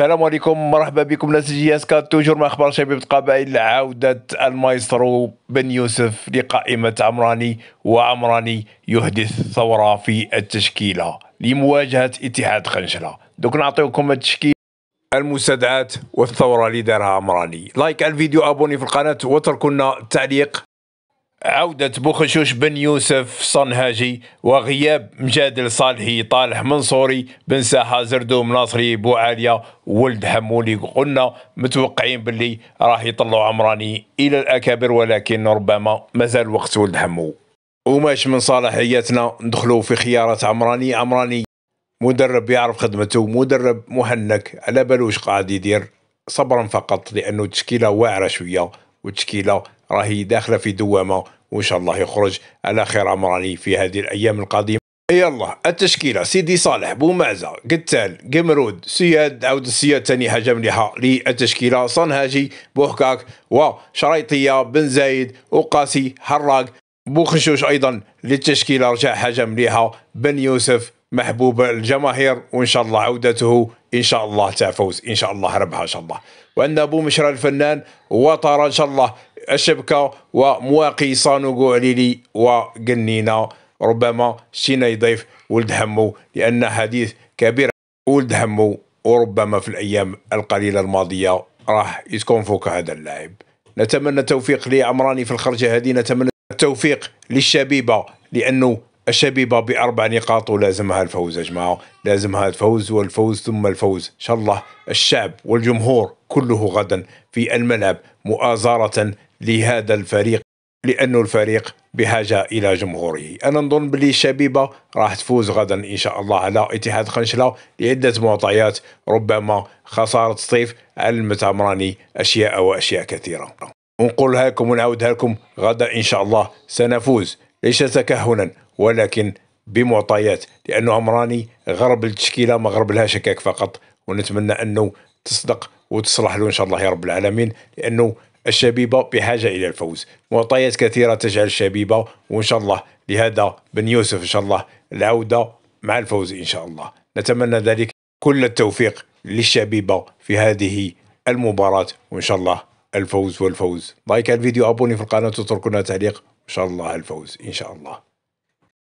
السلام عليكم مرحبا بكم ناس جي اس توجور مع اخبار شباب القبائل عوده المايسترو بن يوسف لقائمه عمراني وعمراني يحدث ثوره في التشكيله لمواجهه اتحاد خنشله دوك نعطيكم التشكيل المستدعات والثوره اللي دارها عمراني لايك على الفيديو ابوني في القناه واتركوا لنا تعليق عودة بوخشوش بن يوسف صنهاجي وغياب مجادل صالحي طالح منصوري بن ساحة زردوم ناصري بوعالية ولد حمولي قلنا متوقعين باللي راح يطلعوا عمراني إلى الأكابر ولكن ربما مازال وقت ولد حمو وماش من صلاحياتنا ندخلوا في خيارات عمراني عمراني مدرب يعرف خدمته مدرب مهنك على بالوش قاعد يدير صبرا فقط لأنه تشكيلة واعرة شوية وتشكيلة راهي داخلة في دوامة وإن شاء الله يخرج على خير عمراني في هذه الأيام القادمة يلا التشكيله سيدي صالح بومعزه قتال قمرود سياد عاود السياد ثاني حاجه مليحه للتشكيله صنهاجي بوحكاك وشريطيه بن زايد وقاسي حراق بوخشوش ايضا للتشكيله رجع حاجه مليحه بن يوسف محبوب الجماهير وان شاء الله عودته ان شاء الله تاع فوز ان شاء الله ربحه ان شاء الله وعندنا ابو مشرى الفنان وطار ان شاء الله الشبكة ومواقي صانوغو عليلي وقنينة ربما شينا يضيف ولد همو لأن حديث كبير ولد همو وربما في الأيام القليلة الماضية راح فوق هذا اللاعب نتمنى التوفيق لعمراني في الخرجة هذه نتمنى التوفيق للشبيبة لأنه الشبيبة بأربع نقاط ولازمها الفوز يا جماعة لازمها الفوز والفوز ثم الفوز إن شاء الله الشعب والجمهور كله غدا في الملعب مؤازرة لهذا الفريق لانه الفريق بحاجه الى جمهوره انا نظن بلي الشبيبه راح تفوز غدا ان شاء الله على اتحاد خنشلة لعده معطيات ربما خساره صيف على المتمراني اشياء واشياء كثيره ونقولها لكم ونعاودها لكم غدا ان شاء الله سنفوز ليس تكهنا ولكن بمعطيات لانه امراني غرب التشكيله ما غرب لها شكاك فقط ونتمنى انه تصدق وتصلح له ان شاء الله يا رب العالمين لانه الشبيبة بحاجة إلى الفوز معطيات كثيرة تجعل الشبيبة وإن شاء الله لهذا بن يوسف إن شاء الله العودة مع الفوز إن شاء الله نتمنى ذلك كل التوفيق للشبيبة في هذه المباراة وإن شاء الله الفوز والفوز لايك الفيديو أبوني في القناة وتركنا تعليق إن شاء الله الفوز إن شاء الله